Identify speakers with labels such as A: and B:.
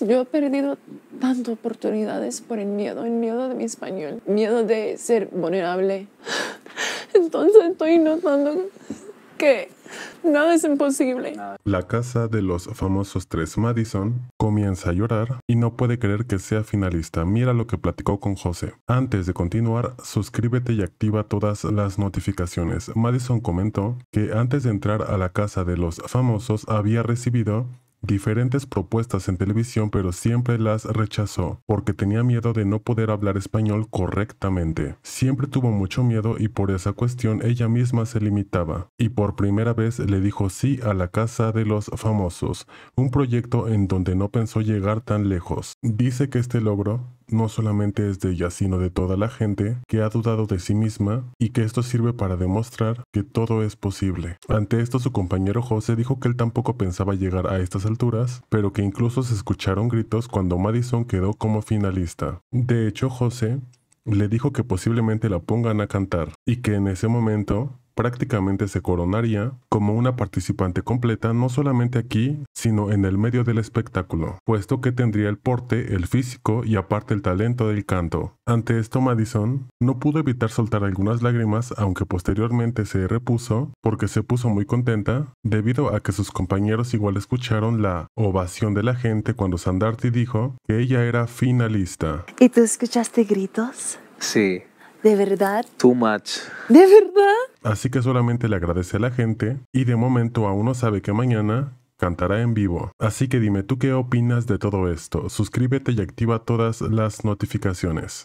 A: Yo he perdido tantas oportunidades por el miedo, el miedo de mi español, miedo de ser vulnerable. Entonces estoy notando que nada es imposible. La casa de los famosos tres Madison comienza a llorar y no puede creer que sea finalista. Mira lo que platicó con José. Antes de continuar, suscríbete y activa todas las notificaciones. Madison comentó que antes de entrar a la casa de los famosos había recibido diferentes propuestas en televisión pero siempre las rechazó porque tenía miedo de no poder hablar español correctamente. Siempre tuvo mucho miedo y por esa cuestión ella misma se limitaba. Y por primera vez le dijo sí a la Casa de los Famosos, un proyecto en donde no pensó llegar tan lejos. Dice que este logro no solamente es de ella, sino de toda la gente que ha dudado de sí misma y que esto sirve para demostrar que todo es posible. Ante esto su compañero José dijo que él tampoco pensaba llegar a estas alturas, pero que incluso se escucharon gritos cuando Madison quedó como finalista. De hecho, José le dijo que posiblemente la pongan a cantar y que en ese momento prácticamente se coronaría como una participante completa no solamente aquí, sino en el medio del espectáculo, puesto que tendría el porte, el físico y aparte el talento del canto. Ante esto Madison no pudo evitar soltar algunas lágrimas, aunque posteriormente se repuso porque se puso muy contenta debido a que sus compañeros igual escucharon la ovación de la gente cuando Sandarty dijo que ella era finalista. ¿Y tú escuchaste gritos? Sí, ¿De verdad? Too much. ¿De verdad? Así que solamente le agradece a la gente y de momento aún no sabe que mañana cantará en vivo. Así que dime tú qué opinas de todo esto. Suscríbete y activa todas las notificaciones.